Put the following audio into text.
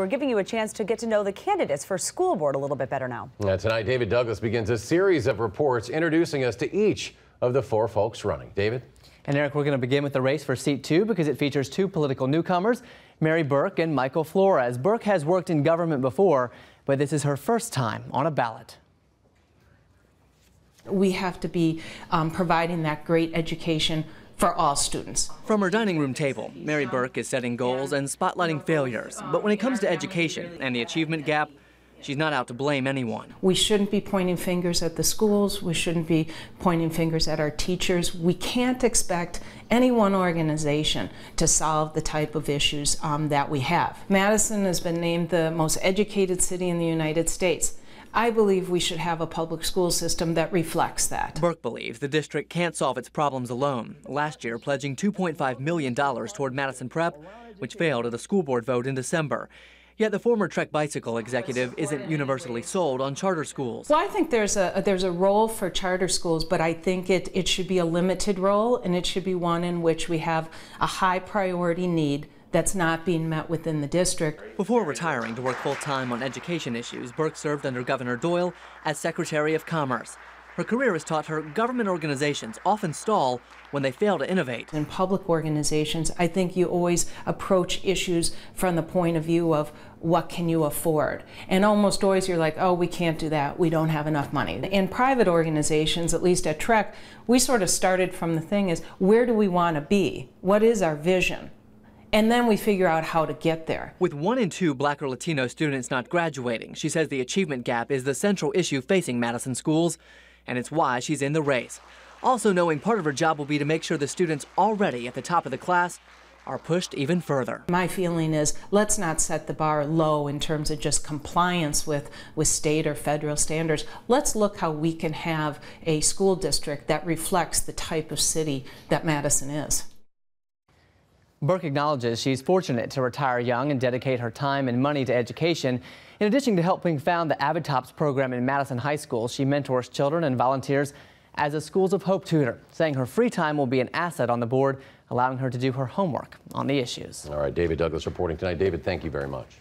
We're giving you a chance to get to know the candidates for school board a little bit better now. now. tonight, David Douglas begins a series of reports introducing us to each of the four folks running. David? And Eric, we're going to begin with the race for seat two because it features two political newcomers, Mary Burke and Michael Flores. Burke has worked in government before, but this is her first time on a ballot. We have to be um, providing that great education for all students. From her dining room table, Mary Burke is setting goals and spotlighting failures. But when it comes to education and the achievement gap, She's not out to blame anyone. We shouldn't be pointing fingers at the schools. We shouldn't be pointing fingers at our teachers. We can't expect any one organization to solve the type of issues um, that we have. Madison has been named the most educated city in the United States. I believe we should have a public school system that reflects that. Burke believes the district can't solve its problems alone. Last year, pledging $2.5 million toward Madison Prep, which failed at a school board vote in December. Yet the former Trek bicycle executive isn't universally sold on charter schools. Well, I think there's a there's a role for charter schools, but I think it, it should be a limited role and it should be one in which we have a high priority need that's not being met within the district. Before retiring to work full time on education issues, Burke served under Governor Doyle as Secretary of Commerce. Her career has taught her government organizations often stall when they fail to innovate. In public organizations, I think you always approach issues from the point of view of what can you afford? And almost always you're like, oh, we can't do that. We don't have enough money. In private organizations, at least at Trek, we sort of started from the thing is, where do we want to be? What is our vision? and then we figure out how to get there. With one in two black or Latino students not graduating, she says the achievement gap is the central issue facing Madison schools, and it's why she's in the race. Also knowing part of her job will be to make sure the students already at the top of the class are pushed even further. My feeling is let's not set the bar low in terms of just compliance with, with state or federal standards. Let's look how we can have a school district that reflects the type of city that Madison is. Burke acknowledges she's fortunate to retire young and dedicate her time and money to education. In addition to helping found the Avitops program in Madison High School, she mentors children and volunteers as a Schools of Hope tutor, saying her free time will be an asset on the board, allowing her to do her homework on the issues. All right, David Douglas reporting tonight. David, thank you very much.